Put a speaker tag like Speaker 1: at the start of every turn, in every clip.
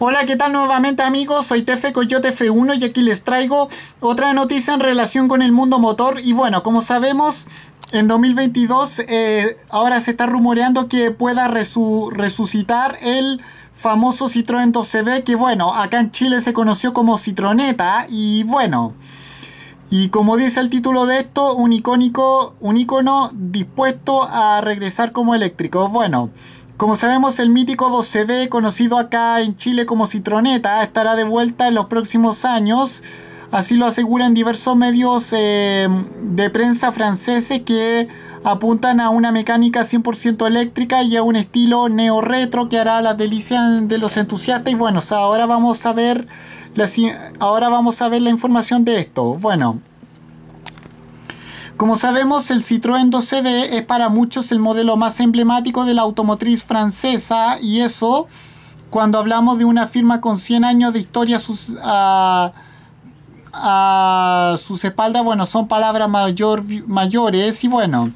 Speaker 1: Hola, ¿qué tal nuevamente amigos? Soy Tefe Coyote F1 y aquí les traigo otra noticia en relación con el mundo motor. Y bueno, como sabemos, en 2022 eh, ahora se está rumoreando que pueda resucitar el famoso Citroën 12B, que bueno, acá en Chile se conoció como Citroneta y bueno... Y como dice el título de esto, un icónico, un icono dispuesto a regresar como eléctrico. Bueno, como sabemos, el mítico 12B, conocido acá en Chile como Citroneta, estará de vuelta en los próximos años. Así lo aseguran diversos medios eh, de prensa franceses que apuntan a una mecánica 100% eléctrica y a un estilo neo-retro que hará la delicia de los entusiastas. Y bueno, ahora vamos a ver la, ahora vamos a ver la información de esto. Bueno, como sabemos, el Citroën 2 b es para muchos el modelo más emblemático de la automotriz francesa y eso, cuando hablamos de una firma con 100 años de historia a, sus espaldas, bueno, son palabras mayor, mayores y bueno.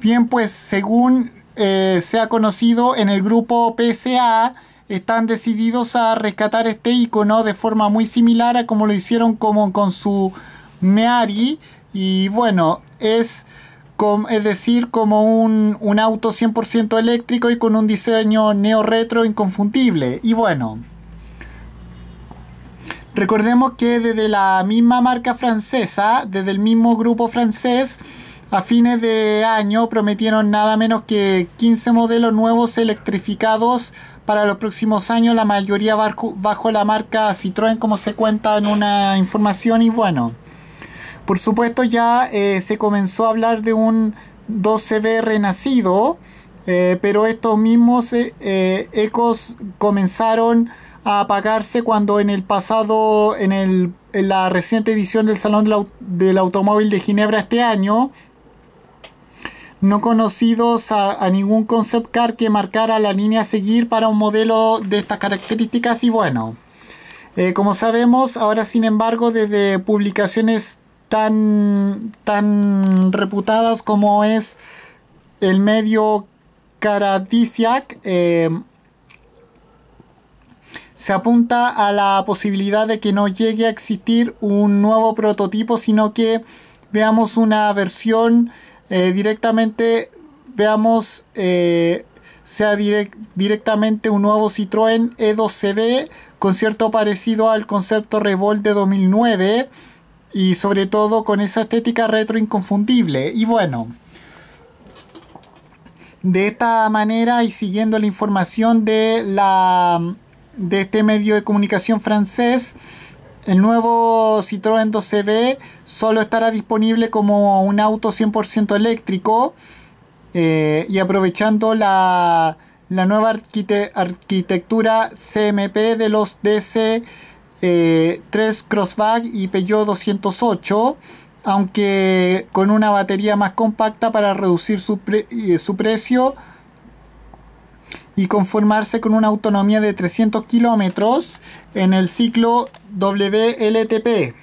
Speaker 1: Bien, pues según eh, se ha conocido en el grupo PSA, están decididos a rescatar este icono de forma muy similar a como lo hicieron como con su Meari. Y bueno, es, es decir, como un, auto 100% eléctrico y con un diseño neo-retro inconfundible. Y bueno, recordemos que desde la misma marca francesa, desde el mismo grupo francés, a fines de año prometieron nada menos que 15 modelos nuevos electrificados para los próximos años, la mayoría bajo, bajo la marca Citroën, como se cuenta en una información, y bueno. Por supuesto ya eh, se comenzó a hablar de un 12B renacido, eh, pero estos mismos eh, ecos comenzaron a apagarse cuando en el pasado, en, el, la reciente edición del Salón del, Automóvil de Ginebra este año, no conocidos a, ningún concept car que marcara la línea a seguir para un modelo de estas características y bueno. como sabemos, ahora sin embargo, desde publicaciones tan, tan reputadas como es el medio Caradisiac eh, se apunta a la posibilidad de que no llegue a existir un nuevo prototipo, sino que veamos una versión eh, directamente, veamos eh, sea directamente un nuevo Citroën e 2 b con cierto parecido al concepto Revolt de 2009 y sobre todo con esa estética retro inconfundible. Y bueno, de esta manera y siguiendo la información de, la, de este medio de comunicación francés, el nuevo Citroën 2 b solo estará disponible como un auto 100% eléctrico eh, y aprovechando la, nueva arquitectura CMP de los DC 3 eh, Crossback y Peugeot 208 aunque con una batería más compacta para reducir su, eh, precio y conformarse con una autonomía de 300 kilómetros en el ciclo WLTP.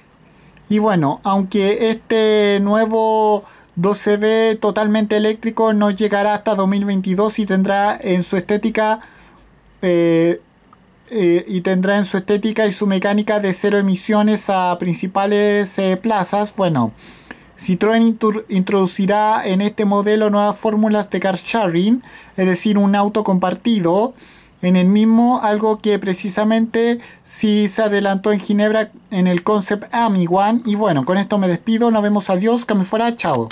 Speaker 1: Y bueno, aunque este nuevo 12B totalmente eléctrico no llegará hasta 2022 y tendrá en su estética eh, eh, y tendrá en su estética y su mecánica de cero emisiones a principales eh, plazas. Bueno, Citroën introducirá en este modelo nuevas fórmulas de car sharing, es decir, un auto compartido en el mismo, algo que precisamente sí se adelantó en Ginebra en el concept Ami One. Y bueno, con esto me despido, nos vemos, adiós, que me fuera, chao.